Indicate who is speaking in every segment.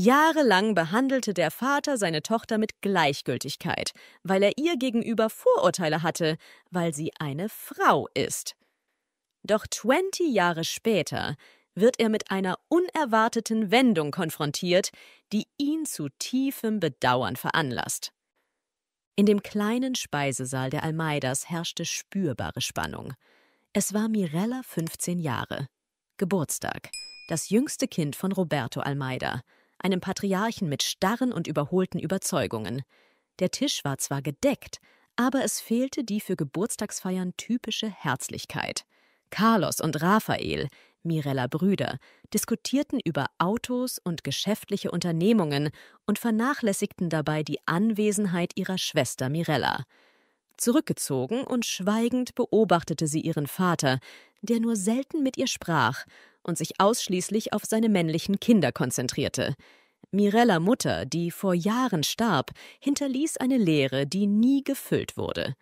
Speaker 1: Jahrelang behandelte der Vater seine Tochter mit Gleichgültigkeit, weil er ihr gegenüber Vorurteile hatte, weil sie eine Frau ist. Doch 20 Jahre später wird er mit einer unerwarteten Wendung konfrontiert, die ihn zu tiefem Bedauern veranlasst. In dem kleinen Speisesaal der Almeidas herrschte spürbare Spannung. Es war Mirella 15 Jahre. Geburtstag. Das jüngste Kind von Roberto Almeida einem Patriarchen mit starren und überholten Überzeugungen. Der Tisch war zwar gedeckt, aber es fehlte die für Geburtstagsfeiern typische Herzlichkeit. Carlos und Raphael, Mirella Brüder, diskutierten über Autos und geschäftliche Unternehmungen und vernachlässigten dabei die Anwesenheit ihrer Schwester Mirella. Zurückgezogen und schweigend beobachtete sie ihren Vater, der nur selten mit ihr sprach und sich ausschließlich auf seine männlichen Kinder konzentrierte. Mirella Mutter, die vor Jahren starb, hinterließ eine Leere, die nie gefüllt wurde.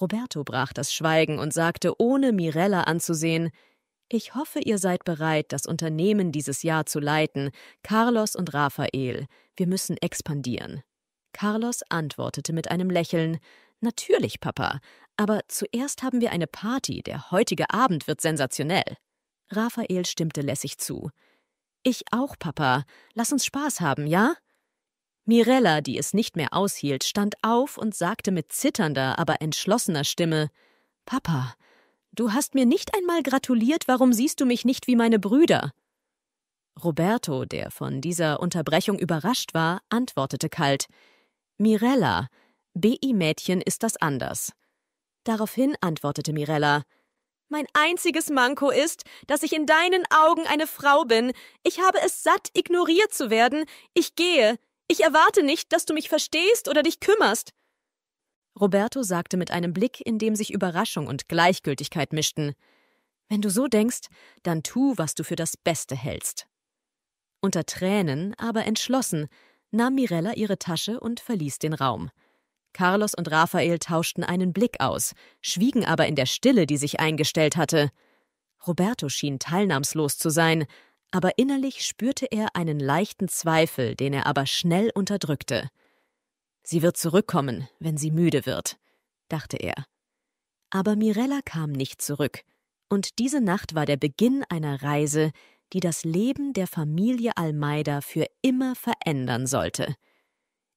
Speaker 1: Roberto brach das Schweigen und sagte, ohne Mirella anzusehen Ich hoffe, ihr seid bereit, das Unternehmen dieses Jahr zu leiten, Carlos und Raphael, wir müssen expandieren. Carlos antwortete mit einem Lächeln Natürlich, Papa, aber zuerst haben wir eine Party, der heutige Abend wird sensationell. Raphael stimmte lässig zu. Ich auch, Papa. Lass uns Spaß haben, ja? Mirella, die es nicht mehr aushielt, stand auf und sagte mit zitternder, aber entschlossener Stimme Papa, du hast mir nicht einmal gratuliert, warum siehst du mich nicht wie meine Brüder? Roberto, der von dieser Unterbrechung überrascht war, antwortete kalt Mirella, BI Mädchen ist das anders. Daraufhin antwortete Mirella mein einziges Manko ist, dass ich in deinen Augen eine Frau bin. Ich habe es satt, ignoriert zu werden. Ich gehe. Ich erwarte nicht, dass du mich verstehst oder dich kümmerst. Roberto sagte mit einem Blick, in dem sich Überraschung und Gleichgültigkeit mischten. Wenn du so denkst, dann tu, was du für das Beste hältst. Unter Tränen, aber entschlossen, nahm Mirella ihre Tasche und verließ den Raum. Carlos und Raphael tauschten einen Blick aus, schwiegen aber in der Stille, die sich eingestellt hatte. Roberto schien teilnahmslos zu sein, aber innerlich spürte er einen leichten Zweifel, den er aber schnell unterdrückte. Sie wird zurückkommen, wenn sie müde wird, dachte er. Aber Mirella kam nicht zurück, und diese Nacht war der Beginn einer Reise, die das Leben der Familie Almeida für immer verändern sollte.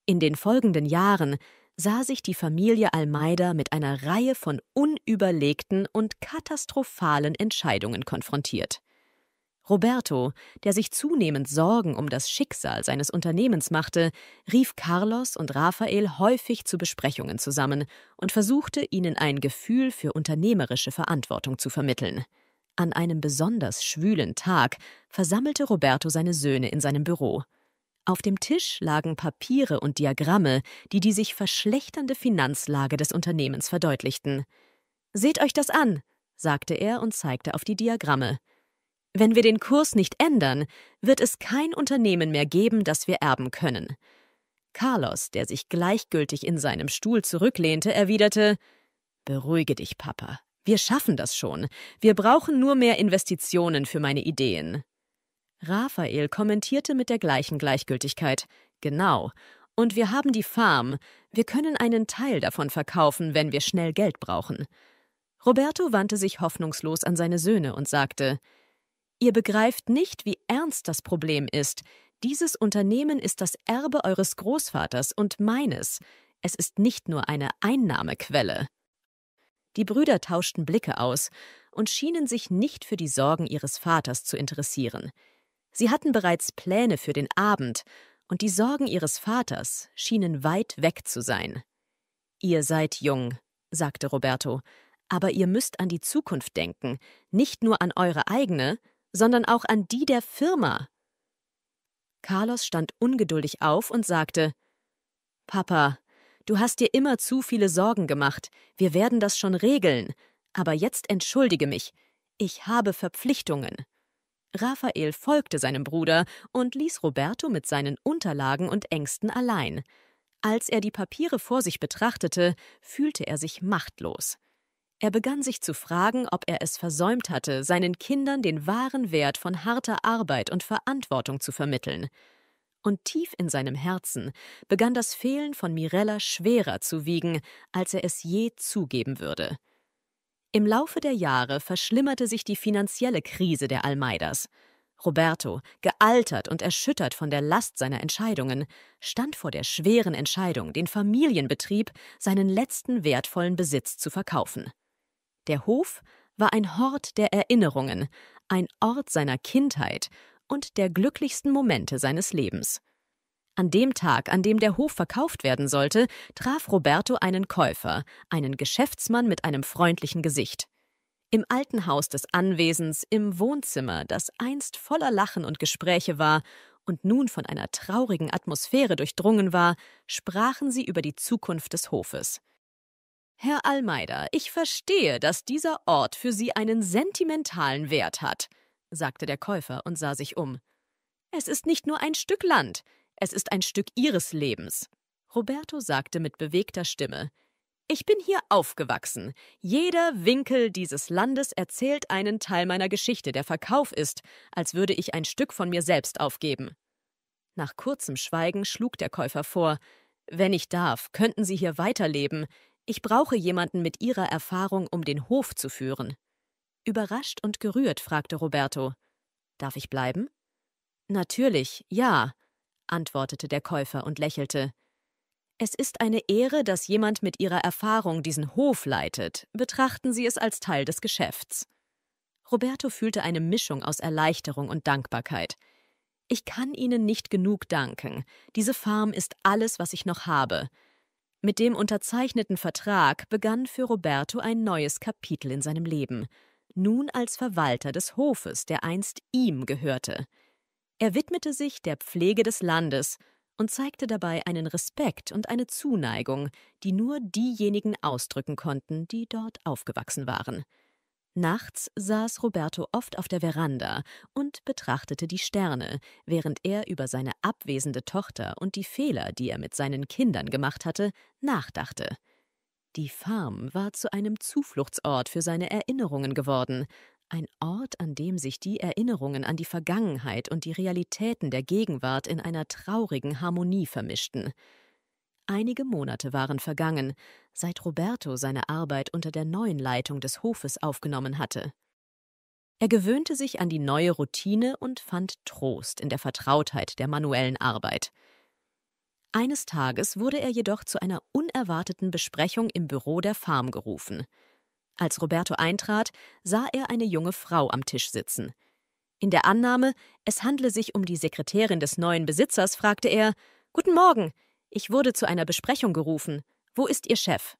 Speaker 1: In den folgenden Jahren sah sich die Familie Almeida mit einer Reihe von unüberlegten und katastrophalen Entscheidungen konfrontiert. Roberto, der sich zunehmend Sorgen um das Schicksal seines Unternehmens machte, rief Carlos und Rafael häufig zu Besprechungen zusammen und versuchte ihnen ein Gefühl für unternehmerische Verantwortung zu vermitteln. An einem besonders schwülen Tag versammelte Roberto seine Söhne in seinem Büro. Auf dem Tisch lagen Papiere und Diagramme, die die sich verschlechternde Finanzlage des Unternehmens verdeutlichten. Seht euch das an, sagte er und zeigte auf die Diagramme. Wenn wir den Kurs nicht ändern, wird es kein Unternehmen mehr geben, das wir erben können. Carlos, der sich gleichgültig in seinem Stuhl zurücklehnte, erwiderte Beruhige dich, Papa. Wir schaffen das schon. Wir brauchen nur mehr Investitionen für meine Ideen. Raphael kommentierte mit der gleichen Gleichgültigkeit. Genau. Und wir haben die Farm. Wir können einen Teil davon verkaufen, wenn wir schnell Geld brauchen. Roberto wandte sich hoffnungslos an seine Söhne und sagte Ihr begreift nicht, wie ernst das Problem ist. Dieses Unternehmen ist das Erbe eures Großvaters und meines. Es ist nicht nur eine Einnahmequelle. Die Brüder tauschten Blicke aus und schienen sich nicht für die Sorgen ihres Vaters zu interessieren. Sie hatten bereits Pläne für den Abend, und die Sorgen ihres Vaters schienen weit weg zu sein. Ihr seid jung, sagte Roberto, aber ihr müsst an die Zukunft denken, nicht nur an eure eigene, sondern auch an die der Firma. Carlos stand ungeduldig auf und sagte Papa, du hast dir immer zu viele Sorgen gemacht, wir werden das schon regeln, aber jetzt entschuldige mich, ich habe Verpflichtungen. Raphael folgte seinem Bruder und ließ Roberto mit seinen Unterlagen und Ängsten allein. Als er die Papiere vor sich betrachtete, fühlte er sich machtlos. Er begann sich zu fragen, ob er es versäumt hatte, seinen Kindern den wahren Wert von harter Arbeit und Verantwortung zu vermitteln. Und tief in seinem Herzen begann das Fehlen von Mirella schwerer zu wiegen, als er es je zugeben würde. Im Laufe der Jahre verschlimmerte sich die finanzielle Krise der Almeidas. Roberto, gealtert und erschüttert von der Last seiner Entscheidungen, stand vor der schweren Entscheidung, den Familienbetrieb, seinen letzten wertvollen Besitz zu verkaufen. Der Hof war ein Hort der Erinnerungen, ein Ort seiner Kindheit und der glücklichsten Momente seines Lebens. An dem Tag, an dem der Hof verkauft werden sollte, traf Roberto einen Käufer, einen Geschäftsmann mit einem freundlichen Gesicht. Im alten Haus des Anwesens, im Wohnzimmer, das einst voller Lachen und Gespräche war und nun von einer traurigen Atmosphäre durchdrungen war, sprachen sie über die Zukunft des Hofes. Herr Almeida, ich verstehe, dass dieser Ort für Sie einen sentimentalen Wert hat, sagte der Käufer und sah sich um. Es ist nicht nur ein Stück Land, es ist ein Stück Ihres Lebens. Roberto sagte mit bewegter Stimme Ich bin hier aufgewachsen. Jeder Winkel dieses Landes erzählt einen Teil meiner Geschichte, der Verkauf ist, als würde ich ein Stück von mir selbst aufgeben. Nach kurzem Schweigen schlug der Käufer vor Wenn ich darf, könnten Sie hier weiterleben. Ich brauche jemanden mit Ihrer Erfahrung, um den Hof zu führen. Überrascht und gerührt fragte Roberto Darf ich bleiben? Natürlich, ja antwortete der Käufer und lächelte. Es ist eine Ehre, dass jemand mit Ihrer Erfahrung diesen Hof leitet. Betrachten Sie es als Teil des Geschäfts. Roberto fühlte eine Mischung aus Erleichterung und Dankbarkeit. Ich kann Ihnen nicht genug danken. Diese Farm ist alles, was ich noch habe. Mit dem unterzeichneten Vertrag begann für Roberto ein neues Kapitel in seinem Leben. Nun als Verwalter des Hofes, der einst ihm gehörte. Er widmete sich der Pflege des Landes und zeigte dabei einen Respekt und eine Zuneigung, die nur diejenigen ausdrücken konnten, die dort aufgewachsen waren. Nachts saß Roberto oft auf der Veranda und betrachtete die Sterne, während er über seine abwesende Tochter und die Fehler, die er mit seinen Kindern gemacht hatte, nachdachte. Die Farm war zu einem Zufluchtsort für seine Erinnerungen geworden, ein Ort, an dem sich die Erinnerungen an die Vergangenheit und die Realitäten der Gegenwart in einer traurigen Harmonie vermischten. Einige Monate waren vergangen, seit Roberto seine Arbeit unter der neuen Leitung des Hofes aufgenommen hatte. Er gewöhnte sich an die neue Routine und fand Trost in der Vertrautheit der manuellen Arbeit. Eines Tages wurde er jedoch zu einer unerwarteten Besprechung im Büro der Farm gerufen. Als Roberto eintrat, sah er eine junge Frau am Tisch sitzen. In der Annahme, es handle sich um die Sekretärin des neuen Besitzers, fragte er Guten Morgen, ich wurde zu einer Besprechung gerufen. Wo ist Ihr Chef?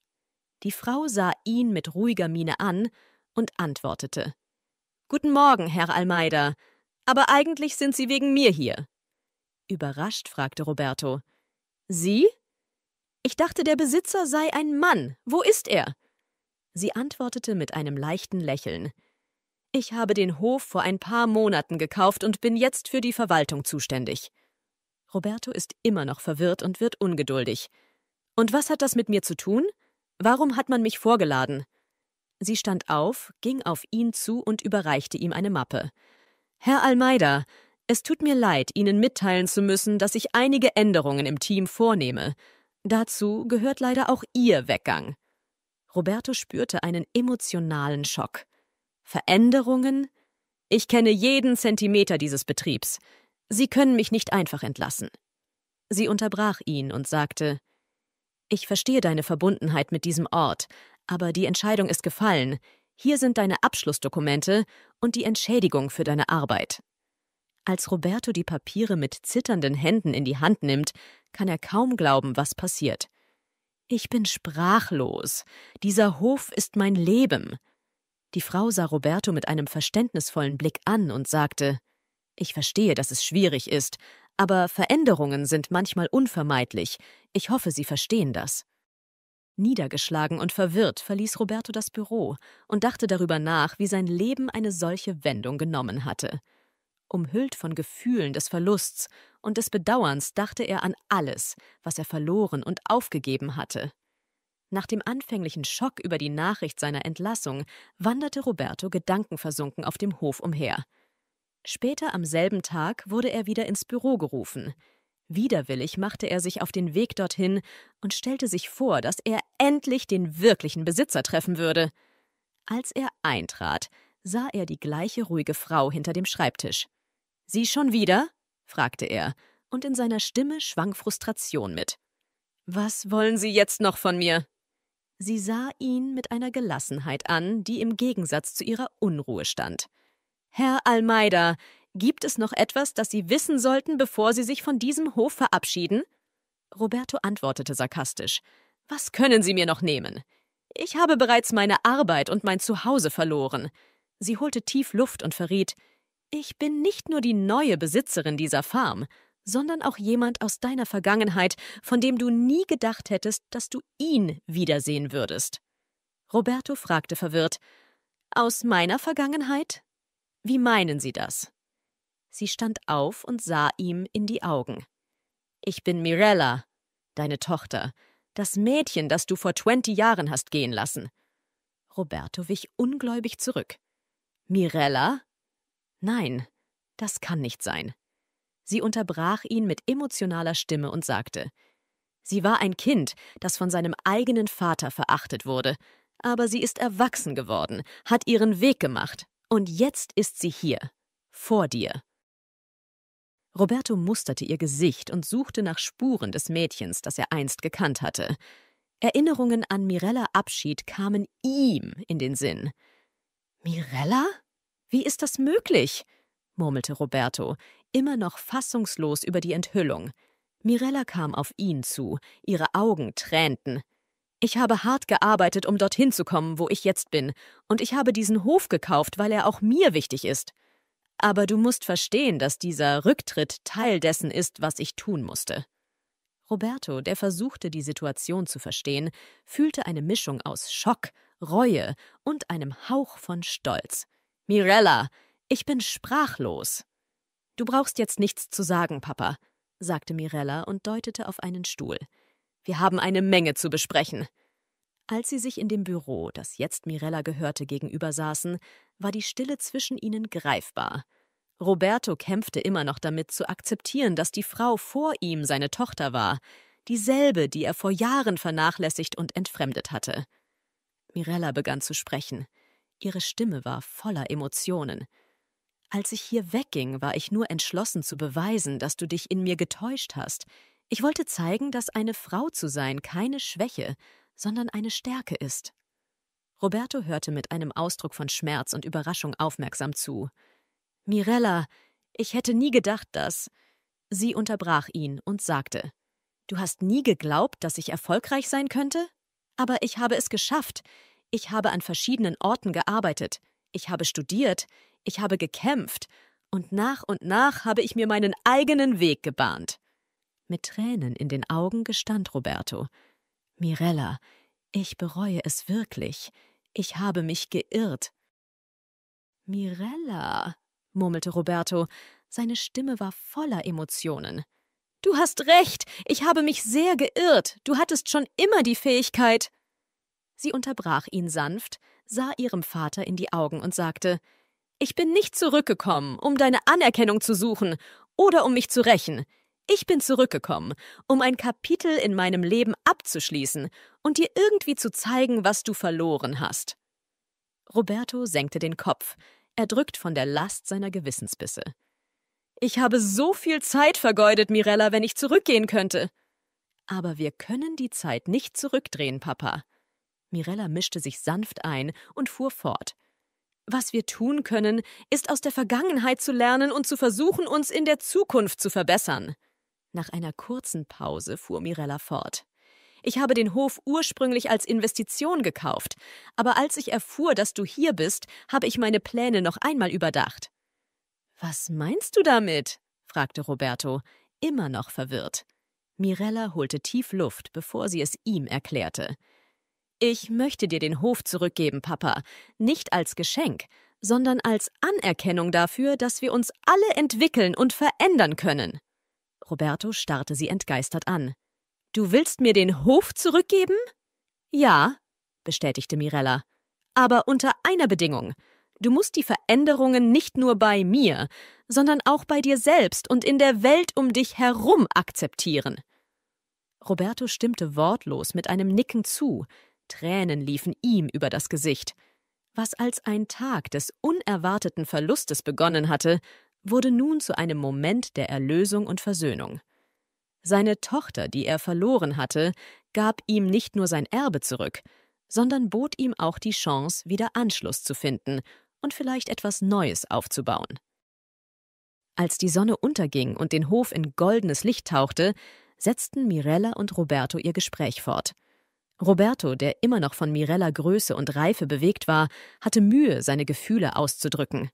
Speaker 1: Die Frau sah ihn mit ruhiger Miene an und antwortete Guten Morgen, Herr Almeida, aber eigentlich sind Sie wegen mir hier. Überrascht fragte Roberto Sie? Ich dachte, der Besitzer sei ein Mann. Wo ist er? Sie antwortete mit einem leichten Lächeln. Ich habe den Hof vor ein paar Monaten gekauft und bin jetzt für die Verwaltung zuständig. Roberto ist immer noch verwirrt und wird ungeduldig. Und was hat das mit mir zu tun? Warum hat man mich vorgeladen? Sie stand auf, ging auf ihn zu und überreichte ihm eine Mappe. Herr Almeida, es tut mir leid, Ihnen mitteilen zu müssen, dass ich einige Änderungen im Team vornehme. Dazu gehört leider auch Ihr Weggang. Roberto spürte einen emotionalen Schock. Veränderungen? Ich kenne jeden Zentimeter dieses Betriebs. Sie können mich nicht einfach entlassen. Sie unterbrach ihn und sagte Ich verstehe deine Verbundenheit mit diesem Ort, aber die Entscheidung ist gefallen. Hier sind deine Abschlussdokumente und die Entschädigung für deine Arbeit. Als Roberto die Papiere mit zitternden Händen in die Hand nimmt, kann er kaum glauben, was passiert. Ich bin sprachlos. Dieser Hof ist mein Leben. Die Frau sah Roberto mit einem verständnisvollen Blick an und sagte Ich verstehe, dass es schwierig ist, aber Veränderungen sind manchmal unvermeidlich. Ich hoffe, Sie verstehen das. Niedergeschlagen und verwirrt verließ Roberto das Büro und dachte darüber nach, wie sein Leben eine solche Wendung genommen hatte. Umhüllt von Gefühlen des Verlusts und des Bedauerns dachte er an alles, was er verloren und aufgegeben hatte. Nach dem anfänglichen Schock über die Nachricht seiner Entlassung wanderte Roberto gedankenversunken auf dem Hof umher. Später am selben Tag wurde er wieder ins Büro gerufen. Widerwillig machte er sich auf den Weg dorthin und stellte sich vor, dass er endlich den wirklichen Besitzer treffen würde. Als er eintrat, sah er die gleiche ruhige Frau hinter dem Schreibtisch. Sie schon wieder? fragte er, und in seiner Stimme schwang Frustration mit. Was wollen Sie jetzt noch von mir? Sie sah ihn mit einer Gelassenheit an, die im Gegensatz zu ihrer Unruhe stand. Herr Almeida, gibt es noch etwas, das Sie wissen sollten, bevor Sie sich von diesem Hof verabschieden? Roberto antwortete sarkastisch. Was können Sie mir noch nehmen? Ich habe bereits meine Arbeit und mein Zuhause verloren. Sie holte tief Luft und verriet, ich bin nicht nur die neue Besitzerin dieser Farm, sondern auch jemand aus deiner Vergangenheit, von dem du nie gedacht hättest, dass du ihn wiedersehen würdest. Roberto fragte verwirrt, Aus meiner Vergangenheit? Wie meinen Sie das? Sie stand auf und sah ihm in die Augen. Ich bin Mirella, deine Tochter, das Mädchen, das du vor 20 Jahren hast gehen lassen. Roberto wich ungläubig zurück. Mirella? Nein, das kann nicht sein. Sie unterbrach ihn mit emotionaler Stimme und sagte Sie war ein Kind, das von seinem eigenen Vater verachtet wurde, aber sie ist erwachsen geworden, hat ihren Weg gemacht, und jetzt ist sie hier, vor dir. Roberto musterte ihr Gesicht und suchte nach Spuren des Mädchens, das er einst gekannt hatte. Erinnerungen an Mirella Abschied kamen ihm in den Sinn. Mirella? Wie ist das möglich? murmelte Roberto, immer noch fassungslos über die Enthüllung. Mirella kam auf ihn zu, ihre Augen tränten. Ich habe hart gearbeitet, um dorthin zu kommen, wo ich jetzt bin, und ich habe diesen Hof gekauft, weil er auch mir wichtig ist. Aber du musst verstehen, dass dieser Rücktritt Teil dessen ist, was ich tun musste. Roberto, der versuchte, die Situation zu verstehen, fühlte eine Mischung aus Schock Reue und einem Hauch von Stolz. Mirella, ich bin sprachlos. Du brauchst jetzt nichts zu sagen, Papa, sagte Mirella und deutete auf einen Stuhl. Wir haben eine Menge zu besprechen. Als sie sich in dem Büro, das jetzt Mirella gehörte, gegenüber saßen, war die Stille zwischen ihnen greifbar. Roberto kämpfte immer noch damit zu akzeptieren, dass die Frau vor ihm seine Tochter war, dieselbe, die er vor Jahren vernachlässigt und entfremdet hatte. Mirella begann zu sprechen. Ihre Stimme war voller Emotionen. Als ich hier wegging, war ich nur entschlossen zu beweisen, dass du dich in mir getäuscht hast. Ich wollte zeigen, dass eine Frau zu sein keine Schwäche, sondern eine Stärke ist. Roberto hörte mit einem Ausdruck von Schmerz und Überraschung aufmerksam zu. Mirella, ich hätte nie gedacht, dass. Sie unterbrach ihn und sagte Du hast nie geglaubt, dass ich erfolgreich sein könnte? Aber ich habe es geschafft. Ich habe an verschiedenen Orten gearbeitet. Ich habe studiert. Ich habe gekämpft. Und nach und nach habe ich mir meinen eigenen Weg gebahnt. Mit Tränen in den Augen gestand Roberto. Mirella, ich bereue es wirklich. Ich habe mich geirrt. Mirella, murmelte Roberto. Seine Stimme war voller Emotionen. Du hast recht, ich habe mich sehr geirrt, du hattest schon immer die Fähigkeit. Sie unterbrach ihn sanft, sah ihrem Vater in die Augen und sagte Ich bin nicht zurückgekommen, um deine Anerkennung zu suchen oder um mich zu rächen. Ich bin zurückgekommen, um ein Kapitel in meinem Leben abzuschließen und dir irgendwie zu zeigen, was du verloren hast. Roberto senkte den Kopf, erdrückt von der Last seiner Gewissensbisse. Ich habe so viel Zeit vergeudet, Mirella, wenn ich zurückgehen könnte. Aber wir können die Zeit nicht zurückdrehen, Papa. Mirella mischte sich sanft ein und fuhr fort. Was wir tun können, ist aus der Vergangenheit zu lernen und zu versuchen, uns in der Zukunft zu verbessern. Nach einer kurzen Pause fuhr Mirella fort. Ich habe den Hof ursprünglich als Investition gekauft, aber als ich erfuhr, dass du hier bist, habe ich meine Pläne noch einmal überdacht. Was meinst du damit? fragte Roberto, immer noch verwirrt. Mirella holte tief Luft, bevor sie es ihm erklärte. Ich möchte dir den Hof zurückgeben, Papa, nicht als Geschenk, sondern als Anerkennung dafür, dass wir uns alle entwickeln und verändern können. Roberto starrte sie entgeistert an. Du willst mir den Hof zurückgeben? Ja, bestätigte Mirella, aber unter einer Bedingung, Du musst die Veränderungen nicht nur bei mir, sondern auch bei dir selbst und in der Welt um dich herum akzeptieren. Roberto stimmte wortlos mit einem Nicken zu, Tränen liefen ihm über das Gesicht. Was als ein Tag des unerwarteten Verlustes begonnen hatte, wurde nun zu einem Moment der Erlösung und Versöhnung. Seine Tochter, die er verloren hatte, gab ihm nicht nur sein Erbe zurück, sondern bot ihm auch die Chance, wieder Anschluss zu finden und vielleicht etwas Neues aufzubauen. Als die Sonne unterging und den Hof in goldenes Licht tauchte, setzten Mirella und Roberto ihr Gespräch fort. Roberto, der immer noch von Mirella Größe und Reife bewegt war, hatte Mühe, seine Gefühle auszudrücken.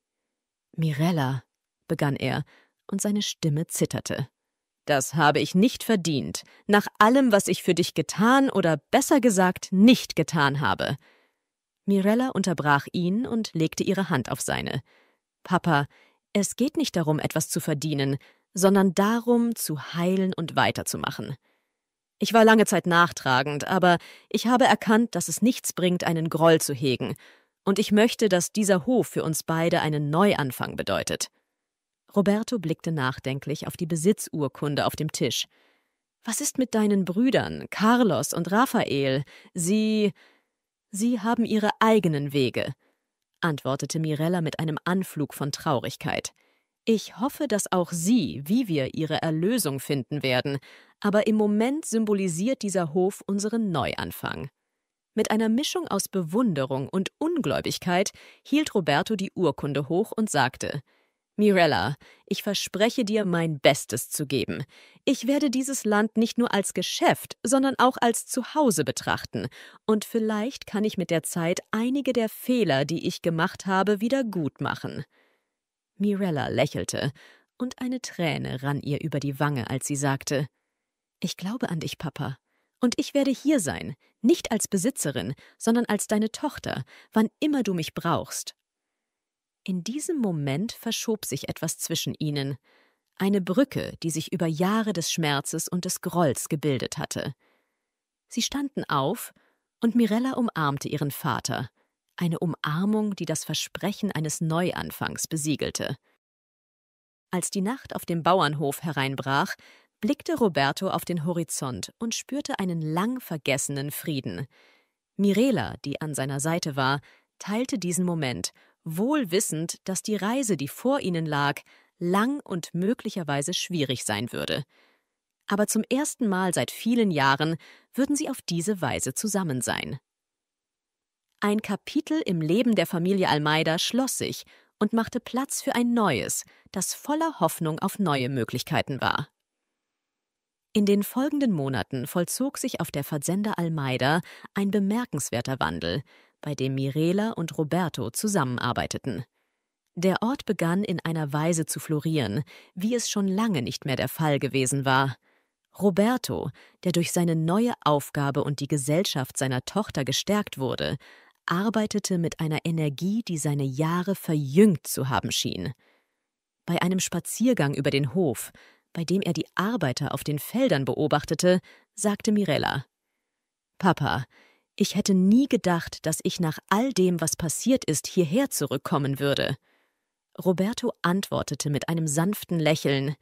Speaker 1: Mirella, begann er, und seine Stimme zitterte. Das habe ich nicht verdient, nach allem, was ich für dich getan oder besser gesagt nicht getan habe. Mirella unterbrach ihn und legte ihre Hand auf seine. Papa, es geht nicht darum, etwas zu verdienen, sondern darum, zu heilen und weiterzumachen. Ich war lange Zeit nachtragend, aber ich habe erkannt, dass es nichts bringt, einen Groll zu hegen, und ich möchte, dass dieser Hof für uns beide einen Neuanfang bedeutet. Roberto blickte nachdenklich auf die Besitzurkunde auf dem Tisch. Was ist mit deinen Brüdern, Carlos und Raphael? Sie. Sie haben Ihre eigenen Wege, antwortete Mirella mit einem Anflug von Traurigkeit. Ich hoffe, dass auch Sie, wie wir, Ihre Erlösung finden werden, aber im Moment symbolisiert dieser Hof unseren Neuanfang. Mit einer Mischung aus Bewunderung und Ungläubigkeit hielt Roberto die Urkunde hoch und sagte Mirella, ich verspreche dir, mein Bestes zu geben. Ich werde dieses Land nicht nur als Geschäft, sondern auch als Zuhause betrachten. Und vielleicht kann ich mit der Zeit einige der Fehler, die ich gemacht habe, wieder gut machen. Mirella lächelte, und eine Träne rann ihr über die Wange, als sie sagte: Ich glaube an dich, Papa. Und ich werde hier sein, nicht als Besitzerin, sondern als deine Tochter, wann immer du mich brauchst, in diesem Moment verschob sich etwas zwischen ihnen, eine Brücke, die sich über Jahre des Schmerzes und des Grolls gebildet hatte. Sie standen auf, und Mirella umarmte ihren Vater, eine Umarmung, die das Versprechen eines Neuanfangs besiegelte. Als die Nacht auf dem Bauernhof hereinbrach, blickte Roberto auf den Horizont und spürte einen lang vergessenen Frieden. Mirella, die an seiner Seite war, teilte diesen Moment wohl wissend, dass die Reise, die vor ihnen lag, lang und möglicherweise schwierig sein würde. Aber zum ersten Mal seit vielen Jahren würden sie auf diese Weise zusammen sein. Ein Kapitel im Leben der Familie Almeida schloss sich und machte Platz für ein neues, das voller Hoffnung auf neue Möglichkeiten war. In den folgenden Monaten vollzog sich auf der Fazenda Almeida ein bemerkenswerter Wandel, bei dem Mirela und Roberto zusammenarbeiteten. Der Ort begann in einer Weise zu florieren, wie es schon lange nicht mehr der Fall gewesen war. Roberto, der durch seine neue Aufgabe und die Gesellschaft seiner Tochter gestärkt wurde, arbeitete mit einer Energie, die seine Jahre verjüngt zu haben schien. Bei einem Spaziergang über den Hof, bei dem er die Arbeiter auf den Feldern beobachtete, sagte Mirella Papa, ich hätte nie gedacht, dass ich nach all dem, was passiert ist, hierher zurückkommen würde. Roberto antwortete mit einem sanften Lächeln.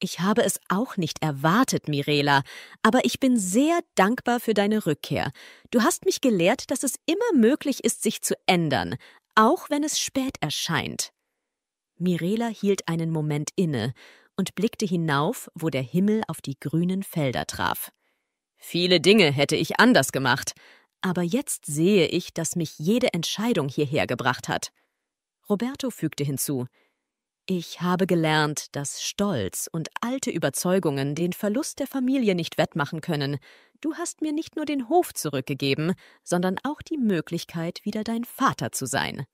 Speaker 1: Ich habe es auch nicht erwartet, Mirela, aber ich bin sehr dankbar für deine Rückkehr. Du hast mich gelehrt, dass es immer möglich ist, sich zu ändern, auch wenn es spät erscheint. Mirela hielt einen Moment inne und blickte hinauf, wo der Himmel auf die grünen Felder traf. Viele Dinge hätte ich anders gemacht, aber jetzt sehe ich, dass mich jede Entscheidung hierher gebracht hat. Roberto fügte hinzu Ich habe gelernt, dass Stolz und alte Überzeugungen den Verlust der Familie nicht wettmachen können. Du hast mir nicht nur den Hof zurückgegeben, sondern auch die Möglichkeit, wieder dein Vater zu sein.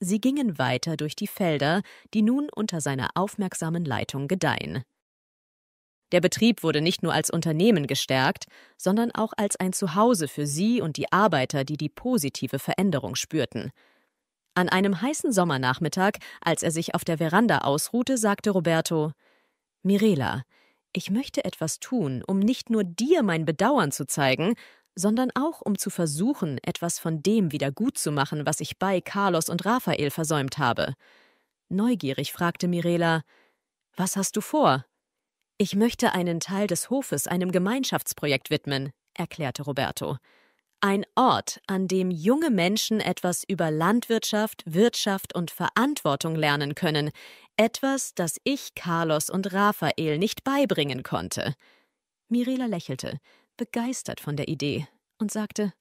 Speaker 1: Sie gingen weiter durch die Felder, die nun unter seiner aufmerksamen Leitung gedeihen. Der Betrieb wurde nicht nur als Unternehmen gestärkt, sondern auch als ein Zuhause für sie und die Arbeiter, die die positive Veränderung spürten. An einem heißen Sommernachmittag, als er sich auf der Veranda ausruhte, sagte Roberto Mirela, ich möchte etwas tun, um nicht nur dir mein Bedauern zu zeigen, sondern auch um zu versuchen, etwas von dem wieder gut zu machen, was ich bei Carlos und Raphael versäumt habe. Neugierig fragte Mirela Was hast du vor? Ich möchte einen Teil des Hofes einem Gemeinschaftsprojekt widmen, erklärte Roberto. Ein Ort, an dem junge Menschen etwas über Landwirtschaft, Wirtschaft und Verantwortung lernen können, etwas, das ich Carlos und Raphael nicht beibringen konnte. Mirela lächelte, begeistert von der Idee, und sagte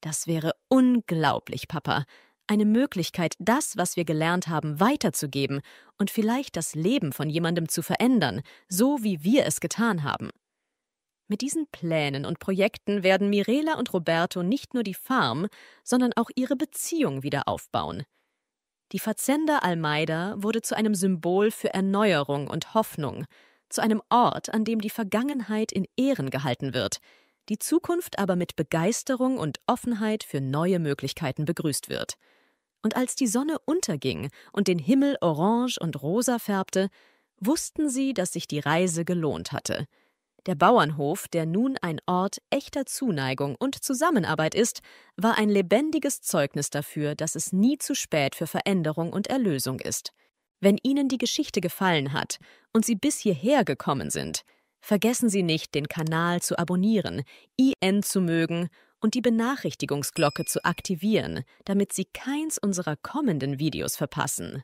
Speaker 1: Das wäre unglaublich, Papa eine Möglichkeit, das, was wir gelernt haben, weiterzugeben und vielleicht das Leben von jemandem zu verändern, so wie wir es getan haben. Mit diesen Plänen und Projekten werden Mirela und Roberto nicht nur die Farm, sondern auch ihre Beziehung wieder aufbauen. Die Fazenda Almeida wurde zu einem Symbol für Erneuerung und Hoffnung, zu einem Ort, an dem die Vergangenheit in Ehren gehalten wird, die Zukunft aber mit Begeisterung und Offenheit für neue Möglichkeiten begrüßt wird. Und als die Sonne unterging und den Himmel orange und rosa färbte, wussten sie, dass sich die Reise gelohnt hatte. Der Bauernhof, der nun ein Ort echter Zuneigung und Zusammenarbeit ist, war ein lebendiges Zeugnis dafür, dass es nie zu spät für Veränderung und Erlösung ist. Wenn Ihnen die Geschichte gefallen hat und Sie bis hierher gekommen sind, vergessen Sie nicht, den Kanal zu abonnieren, IN zu mögen und die Benachrichtigungsglocke zu aktivieren, damit Sie keins unserer kommenden Videos verpassen.